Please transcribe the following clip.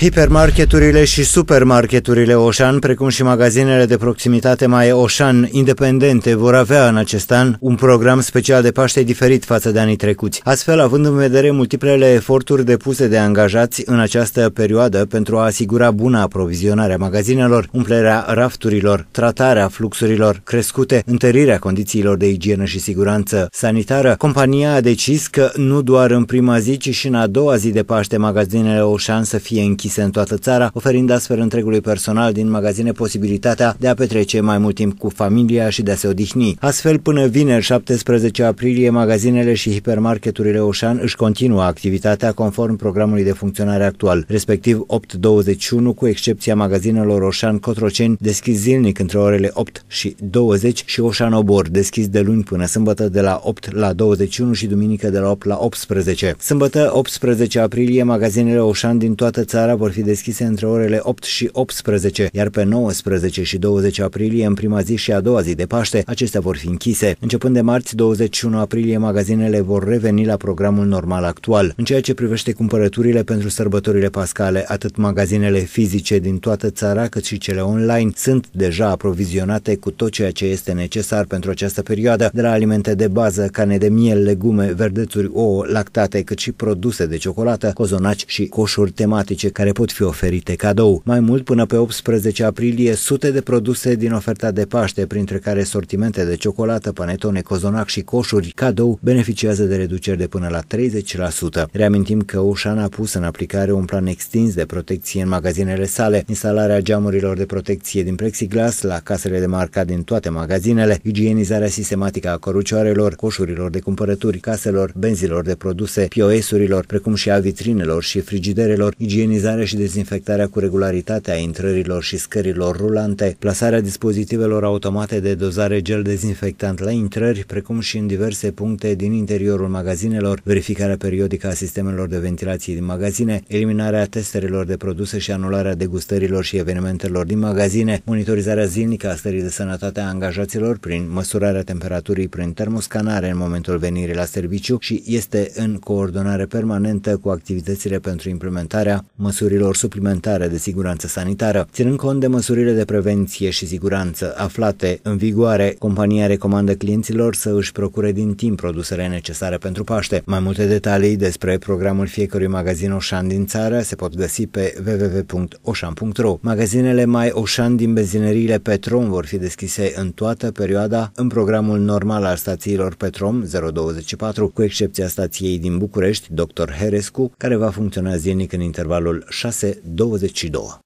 Hipermarketurile și supermarketurile Oșan, precum și magazinele de proximitate mai Oșan independente, vor avea în acest an un program special de Paște diferit față de anii trecuți. Astfel, având în vedere multiplele eforturi depuse de angajați în această perioadă pentru a asigura buna aprovizionare a magazinelor, umplerea rafturilor, tratarea fluxurilor crescute, întărirea condițiilor de igienă și siguranță sanitară, compania a decis că nu doar în prima zi, ci și în a doua zi de Paște magazinele Oșan să fie închise deschise în toată țara, oferind astfel întregului personal din magazine posibilitatea de a petrece mai mult timp cu familia și de a se odihni. Astfel, până vineri 17 aprilie, magazinele și hipermarketurile Oșan își continuă activitatea conform programului de funcționare actual, respectiv 8.21, cu excepția magazinelor Oșan Cotroceni, deschis zilnic între orele 8 și 20 și Oșan Obor, deschis de luni până sâmbătă de la 8 la 21 și duminică de la 8 la 18. Sâmbătă 18 aprilie, magazinele Oșan din toată țara vor fi deschise între orele 8 și 18, iar pe 19 și 20 aprilie, în prima zi și a doua zi de Paște, acestea vor fi închise. Începând de marți, 21 aprilie, magazinele vor reveni la programul normal actual. În ceea ce privește cumpărăturile pentru sărbătorile pascale, atât magazinele fizice din toată țara, cât și cele online sunt deja aprovizionate cu tot ceea ce este necesar pentru această perioadă, de la alimente de bază, carne de miel, legume, verdețuri, ouă, lactate, cât și produse de ciocolată, cozonaci și coșuri tematice care care pot fi oferite cadou. Mai mult, până pe 18 aprilie, sute de produse din oferta de Paște, printre care sortimente de ciocolată, panetone, cozonac și coșuri, cadou, beneficiază de reduceri de până la 30%. Reamintim că Oșan a pus în aplicare un plan extins de protecție în magazinele sale, instalarea geamurilor de protecție din plexiglas la casele de marca din toate magazinele, igienizarea sistematică a corucioarelor, coșurilor de cumpărături, caselor, benzilor de produse, POS-urilor, precum și a vitrinelor și frigiderelor, igienizarea curățarea și dezinfectarea cu regularitate a intrărilor și scărilor rulante, plasarea dispozitivelor automate de dozare gel dezinfectant la intrări, precum și în diverse puncte din interiorul magazinelor, verificarea periodică a sistemelor de ventilație din magazine, eliminarea testerilor de produse și anularea degustărilor și evenimentelor din magazine, monitorizarea zilnică a stării de sănătate a angajaților prin măsurarea temperaturii prin termoscanare în momentul venirii la serviciu și este în coordonare permanentă cu activitățile pentru implementarea măsurilor măsurilor suplimentare de siguranță sanitară. Ținând cont de măsurile de prevenție și siguranță aflate în vigoare, compania recomandă clienților să își procure din timp produsele necesare pentru Paște. Mai multe detalii despre programul fiecărui magazin Oșan din țară se pot găsi pe www.oșan.ro. Magazinele mai Oșan din benzineriile Petrom vor fi deschise în toată perioada în programul normal al stațiilor Petrom 024, cu excepția stației din București, Dr. Herescu, care va funcționa zilnic în intervalul 622.